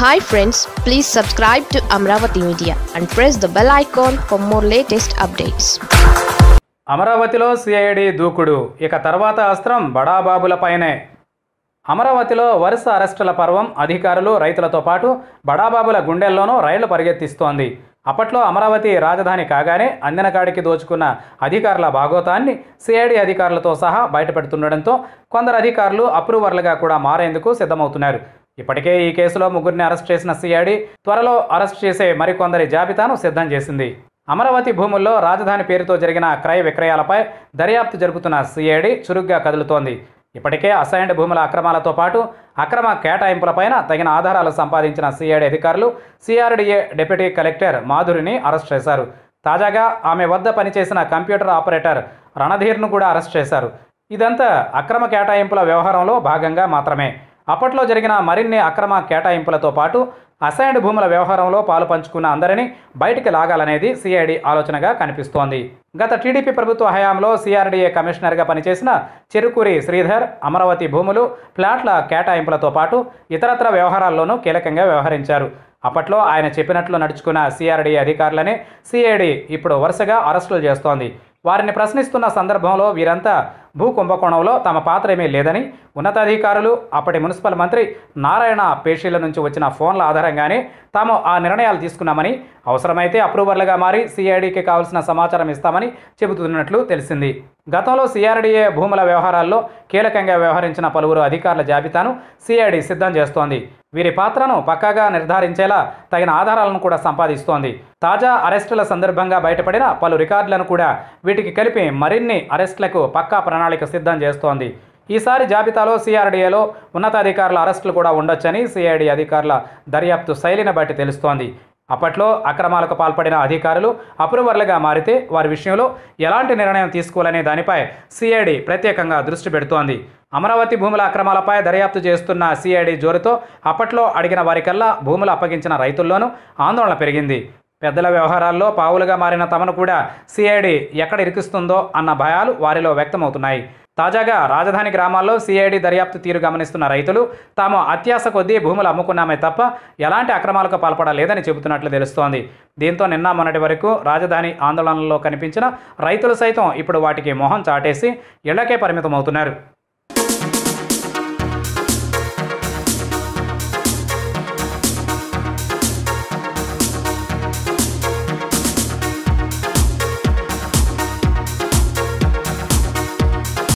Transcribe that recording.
hi friends please subscribe to Amaravati media and press the bell icon for more latest updates అమరావతిలో CID దూకుడు ఇక తర్వాత అస్త్రం బడాబాబులపైనే అమరావతిలో వరుస అరెస్టుల పర్వం అధికారులు రైతులతో పాటు బడాబాబుల గుండెల్లోనూ రైళ్లు పరిగెత్తిస్తోంది అప్పట్లో అమరావతి రాజధాని కాగానే అందినకాడికి దోచుకున్న అధికారుల భాగోతాన్ని సిఐడి అధికారులతో సహా బయటపెడుతుండడంతో కొందరు అధికారులు అప్రూవర్లుగా కూడా మారేందుకు సిద్ధమవుతున్నారు ఇప్పటికే ఈ కేసులో ముగ్గురిని అరెస్ట్ చేసిన సిఐడి త్వరలో అరెస్ట్ చేసే మరికొందరి జాబితాను సిద్ధం చేసింది అమరావతి భూముల్లో రాజధాని పేరుతో జరిగిన క్రయ విక్రయాలపై దర్యాప్తు జరుపుతున్న సిఐడి చురుగ్గా కదులుతోంది ఇప్పటికే అసైన్డ్ భూముల అక్రమాలతో పాటు అక్రమ కేటాయింపులపైన తగిన ఆధారాలు సంపాదించిన సిఐడి అధికారులు సిఆర్డీఏ డిప్యూటీ కలెక్టర్ మాధురిని అరెస్ట్ చేశారు తాజాగా ఆమె వద్ద పనిచేసిన కంప్యూటర్ ఆపరేటర్ రణధీర్ను కూడా అరెస్ట్ చేశారు ఇదంతా అక్రమ కేటాయింపుల వ్యవహారంలో భాగంగా మాత్రమే అప్పట్లో జరిగిన మరిన్ని అక్రమ కేటాయింపులతో పాటు అసైన్డ్ భూముల వ్యవహారంలో పాలు పంచుకున్న అందరినీ బయటికి లాగాలనేది సిఐడి ఆలోచనగా కనిపిస్తోంది గత టీడీపీ ప్రభుత్వ హయాంలో సిఆర్డీఏ కమిషనర్గా పనిచేసిన చెరుకూరి శ్రీధర్ అమరావతి భూములు ప్లాట్ల కేటాయింపులతో పాటు ఇతరత్ర వ్యవహారాల్లోనూ కీలకంగా వ్యవహరించారు అప్పట్లో ఆయన చెప్పినట్లు నడుచుకున్న సిఆర్డీఏ అధికారులని సిఐడి ఇప్పుడు వరుసగా అరెస్టులు చేస్తోంది వారిని ప్రశ్నిస్తున్న సందర్భంలో వీరంతా భూ కుంభకోణంలో తమ పాత్ర ఏమీ లేదని ఉన్నతాధికారులు అప్పటి మున్సిపల్ మంత్రి నారాయణ పేషీల నుంచి వచ్చిన ఫోన్ల ఆధారంగానే తాము ఆ నిర్ణయాలు తీసుకున్నామని అవసరమైతే అప్రూవర్లుగా మారి సిఐడికి కావాల్సిన సమాచారం ఇస్తామని చెబుతున్నట్లు తెలిసింది గతంలో సిఆర్డీఏ భూముల వ్యవహారాల్లో కీలకంగా వ్యవహరించిన పలువురు అధికారుల జాబితాను సిఐడి సిద్ధం చేస్తోంది వీరి పాత్రను పక్కాగా నిర్ధారించేలా తగిన ఆధారాలను కూడా సంపాదిస్తోంది తాజా అరెస్టుల సందర్భంగా బయటపడిన పలు రికార్డులను కూడా వీటికి కలిపి మరిన్ని అరెస్టులకు పక్కా ప్రణాళిక సిద్ధం చేస్తోంది ఈసారి జాబితాలో సిఆర్డీఏలో ఉన్నతాధికారుల అరెస్టులు కూడా ఉండొచ్చని సిఐడి అధికారుల దర్యాప్తు శైలిని బట్టి తెలుస్తోంది అప్పట్లో అక్రమాలకు పాల్పడిన అధికారులు అప్రూవర్లుగా మారితే వారి విషయంలో ఎలాంటి నిర్ణయం తీసుకోవాలనే దానిపై సిఐడి ప్రత్యేకంగా దృష్టి పెడుతోంది అమరావతి భూముల అక్రమాలపై దర్యాప్తు చేస్తున్న సిఐడి జోరుతో అప్పట్లో అడిగిన వారికల్లా భూములు అప్పగించిన రైతుల్లోనూ ఆందోళన పెరిగింది పెద్దల వ్యవహారాల్లో పావులుగా మారిన తమను కూడా సిఐడి ఎక్కడ ఇరికిస్తుందో అన్న భయాలు వారిలో వ్యక్తమవుతున్నాయి తాజాగా రాజధాని గ్రామాల్లో సిఐడి దర్యాప్తు తీరు గమనిస్తున్న రైతులు తాము అత్యాశ కొద్దీ భూములు అమ్ముకున్నామే తప్ప ఎలాంటి అక్రమాలకు పాల్పడలేదని చెబుతున్నట్లు తెలుస్తోంది దీంతో నిన్న మొన్నటి వరకు రాజధాని ఆందోళనలో కనిపించిన రైతులు సైతం ఇప్పుడు వాటికి మొహం చాటేసి ఇళ్లకే పరిమితమవుతున్నారు